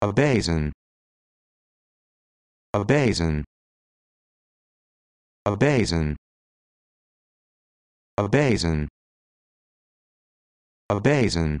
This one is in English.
A basin. A basin. A basin. A basin. A basin.